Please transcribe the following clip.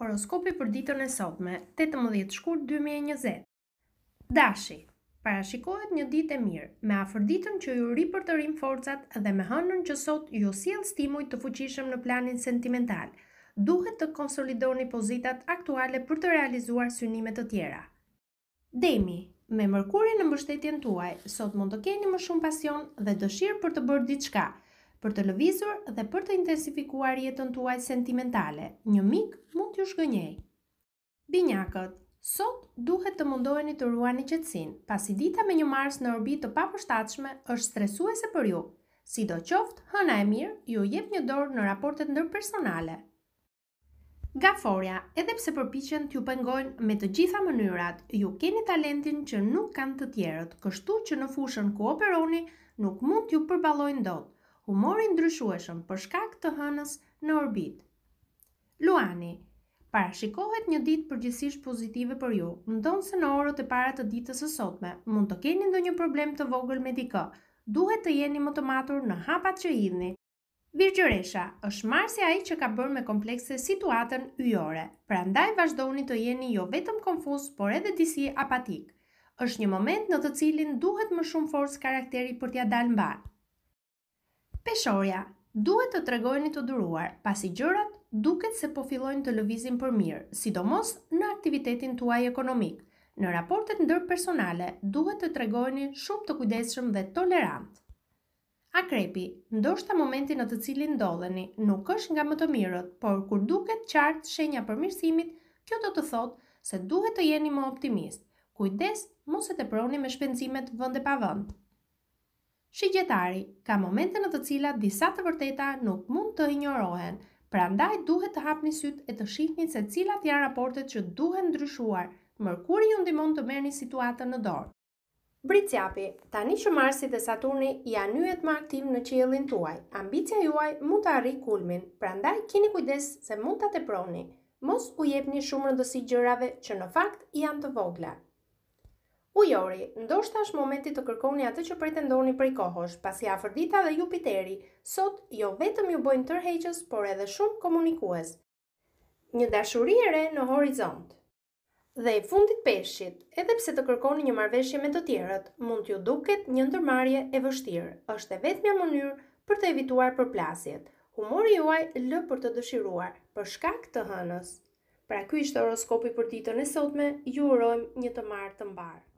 Horoskopi për ditën e sotme, 18 shkurt 2020. Dashi, parashikohet një ditë e mirë, me afërditën që ju ripërtërim forcat dhe me hënën që sot ju sjell stimuj të fuqishëm në planin sentimental. Duhet të konsolidoni pozitat aktuale për të realizuar synimet të tjera. Demi, me mërkurin në mbështetjen tuaj, sot mund të keni më shumë pasion dhe dëshirë për të bërë ditë shka. Për të lëvizur dhe për të intensifikuar jetën tuaj sentimentale, një mik mund t'ju shgënjej. Binjakët. Sot duhet të mundoheni të ruani qetësinë, pasi dita me një Mars në orbitë të papërshtatshme është stresuese për ju. Sidoqoftë, Hëna e mirë ju jep një dorë në raportet ndërpersonale. Gaforja, edhe pse përpiqen t'ju pengojnë me të gjitha mënyrat, ju keni talentin që nuk kanë të tjerët, kështu që në fushën ku operoni nuk mund t'ju përballojnë dot humori ndryshueshëm për shkak të hënës në orbit. Luani, parashikohet një ditë përgjithsisht pozitive për ju, ndonë se në orët e para të ditës së sotme, mund të keni ndo një problem të vogël me dikë, duhet të jeni më të matur në hapat që idhni. Virgjëresha, është marsja i që ka bërë me komplekse situatën ujore, pra ndaj vazhdoni të jeni jo vetëm konfus, por edhe disi apatik. është një moment në të cilin duhet më shumë forës karakteri për t'ja dalë mbarë. Peshorja, duhet të tregojni të duruar, pasi gjërat duket se po fillojnë të lëvizin për mirë, sidomos në aktivitetin tuaj ekonomik. Në raportet ndërpersonale, duhet të tregojni shumë të kujdesshëm dhe tolerant. Akrepi, ndoshta momenti në të cilin ndodheni nuk është nga më të mirët, por kur duket qartë shenja përmirësimit, kjo do të thotë se duhet të jeni më optimist. Kujdes mos e teproni me shpenzimet vende pa vend. Pavënd. Shigjetari ka momente në të cilat disa të vërteta nuk mund të injorohen, pra ndaj duhet të hapni syt e të shihni se cilat janë raportet që duhen ndryshuar, mërkuri ju ndimon të merë një situatën në dorë. Britsjapi, tani që Marsi dhe Saturni janë njët më aktiv në qilin tuaj, ambicja juaj mund të arri kulmin, pra ndaj kini kujdes se mund të të proni. Mos u jepni shumë rëndësi gjërave që në fakt janë të vogla. Ujori, ndoshta është momenti të kërkoni atë që pretendoni prej kohësh, pasi Afrodita dhe Jupiteri sot jo vetëm ju bojnë tërheqës, por edhe shumë komunikues. Një dashuri e re në horizont. Dhe i fundit peshqit, edhe pse të kërkoni një marveshje me të tjerët, mund t'ju duket një ndërmarje e vështirë, është e vetë një mënyrë për të evituar përplasjet. Humori juaj lë për të dëshiruar, për shkak të hënës. Pra ky shtë horoskopi për ditën e sotme, ju urojmë një të martë të mbarë.